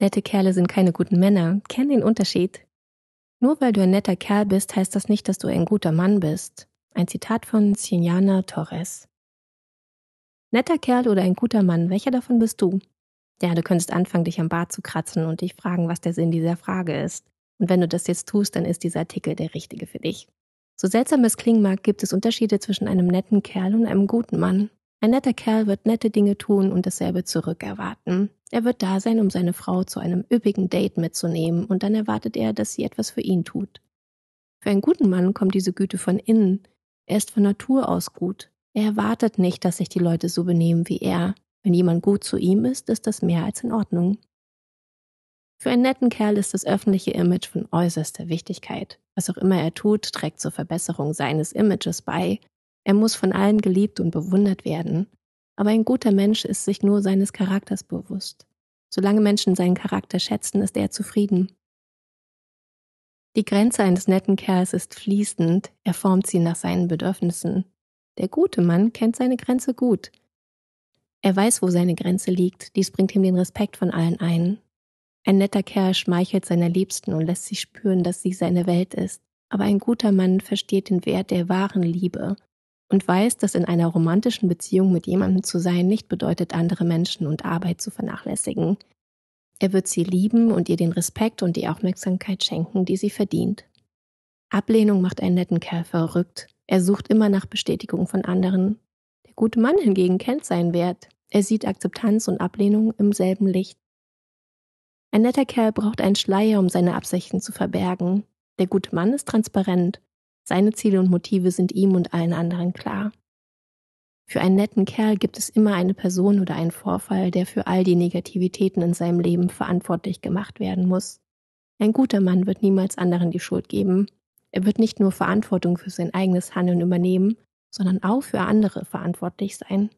Nette Kerle sind keine guten Männer. Kenn den Unterschied. Nur weil du ein netter Kerl bist, heißt das nicht, dass du ein guter Mann bist. Ein Zitat von Cienjana Torres. Netter Kerl oder ein guter Mann, welcher davon bist du? Ja, du könntest anfangen, dich am Bart zu kratzen und dich fragen, was der Sinn dieser Frage ist. Und wenn du das jetzt tust, dann ist dieser Artikel der richtige für dich. So seltsam es klingen mag, gibt es Unterschiede zwischen einem netten Kerl und einem guten Mann. Ein netter Kerl wird nette Dinge tun und dasselbe zurück erwarten. Er wird da sein, um seine Frau zu einem üppigen Date mitzunehmen, und dann erwartet er, dass sie etwas für ihn tut. Für einen guten Mann kommt diese Güte von innen. Er ist von Natur aus gut. Er erwartet nicht, dass sich die Leute so benehmen wie er. Wenn jemand gut zu ihm ist, ist das mehr als in Ordnung. Für einen netten Kerl ist das öffentliche Image von äußerster Wichtigkeit. Was auch immer er tut, trägt zur Verbesserung seines Images bei. Er muss von allen geliebt und bewundert werden. Aber ein guter Mensch ist sich nur seines Charakters bewusst. Solange Menschen seinen Charakter schätzen, ist er zufrieden. Die Grenze eines netten Kerls ist fließend, er formt sie nach seinen Bedürfnissen. Der gute Mann kennt seine Grenze gut. Er weiß, wo seine Grenze liegt, dies bringt ihm den Respekt von allen ein. Ein netter Kerl schmeichelt seiner Liebsten und lässt sich spüren, dass sie seine Welt ist. Aber ein guter Mann versteht den Wert der wahren Liebe und weiß, dass in einer romantischen Beziehung mit jemandem zu sein nicht bedeutet, andere Menschen und Arbeit zu vernachlässigen. Er wird sie lieben und ihr den Respekt und die Aufmerksamkeit schenken, die sie verdient. Ablehnung macht einen netten Kerl verrückt. Er sucht immer nach Bestätigung von anderen. Der gute Mann hingegen kennt seinen Wert. Er sieht Akzeptanz und Ablehnung im selben Licht. Ein netter Kerl braucht einen Schleier, um seine Absichten zu verbergen. Der gute Mann ist transparent. Seine Ziele und Motive sind ihm und allen anderen klar. Für einen netten Kerl gibt es immer eine Person oder einen Vorfall, der für all die Negativitäten in seinem Leben verantwortlich gemacht werden muss. Ein guter Mann wird niemals anderen die Schuld geben. Er wird nicht nur Verantwortung für sein eigenes Handeln übernehmen, sondern auch für andere verantwortlich sein.